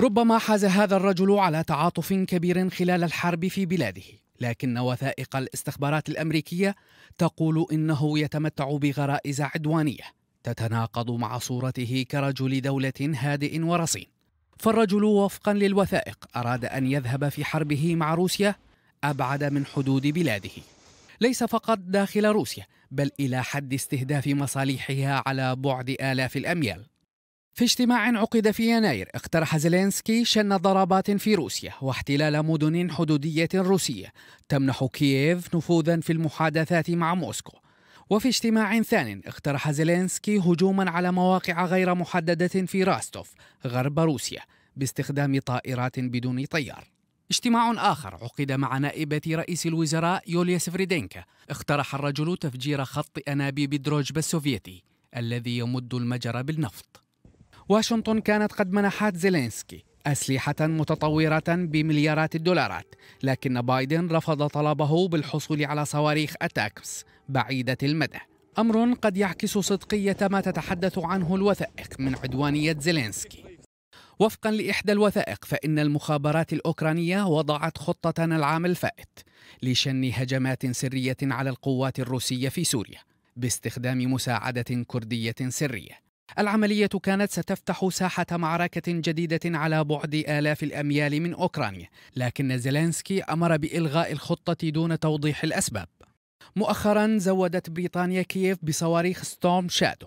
ربما حاز هذا الرجل على تعاطف كبير خلال الحرب في بلاده لكن وثائق الاستخبارات الامريكيه تقول انه يتمتع بغرائز عدوانيه تتناقض مع صورته كرجل دوله هادئ ورصين فالرجل وفقا للوثائق اراد ان يذهب في حربه مع روسيا ابعد من حدود بلاده ليس فقط داخل روسيا بل الى حد استهداف مصالحها على بعد الاف الاميال في اجتماع عقد في يناير اقترح زيلينسكي شن ضربات في روسيا واحتلال مدن حدودية روسية تمنح كييف نفوذا في المحادثات مع موسكو وفي اجتماع ثان اقترح زيلينسكي هجوما على مواقع غير محددة في راستوف غرب روسيا باستخدام طائرات بدون طيار اجتماع آخر عقد مع نائبة رئيس الوزراء يوليا سفريدينكا اقترح الرجل تفجير خط أنابيب دروجبا السوفيتي الذي يمد المجرى بالنفط واشنطن كانت قد منحت زيلينسكي أسلحة متطورة بمليارات الدولارات لكن بايدن رفض طلبه بالحصول على صواريخ أتاكس بعيدة المدى أمر قد يعكس صدقية ما تتحدث عنه الوثائق من عدوانية زيلينسكي وفقا لإحدى الوثائق فإن المخابرات الأوكرانية وضعت خطة العام الفائت لشن هجمات سرية على القوات الروسية في سوريا باستخدام مساعدة كردية سرية العملية كانت ستفتح ساحة معركة جديدة على بعد آلاف الأميال من أوكرانيا لكن زيلينسكي أمر بإلغاء الخطة دون توضيح الأسباب مؤخرا زودت بريطانيا كييف بصواريخ ستورم شادو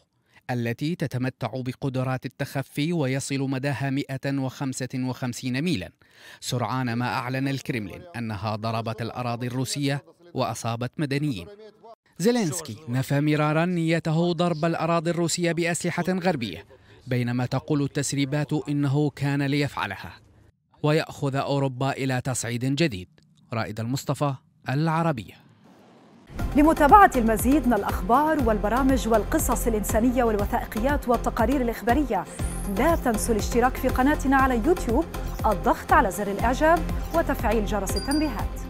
التي تتمتع بقدرات التخفي ويصل مداها 155 ميلا سرعان ما أعلن الكرملين أنها ضربت الأراضي الروسية وأصابت مدنيين زيلينسكي نفى مرارا نيته ضرب الأراضي الروسية بأسلحة غربية بينما تقول التسريبات إنه كان ليفعلها ويأخذ أوروبا إلى تصعيد جديد رائد المصطفى العربيه لمتابعة المزيد من الأخبار والبرامج والقصص الإنسانية والوثائقيات والتقارير الإخبارية لا تنسوا الاشتراك في قناتنا على يوتيوب الضغط على زر الإعجاب وتفعيل جرس التنبيهات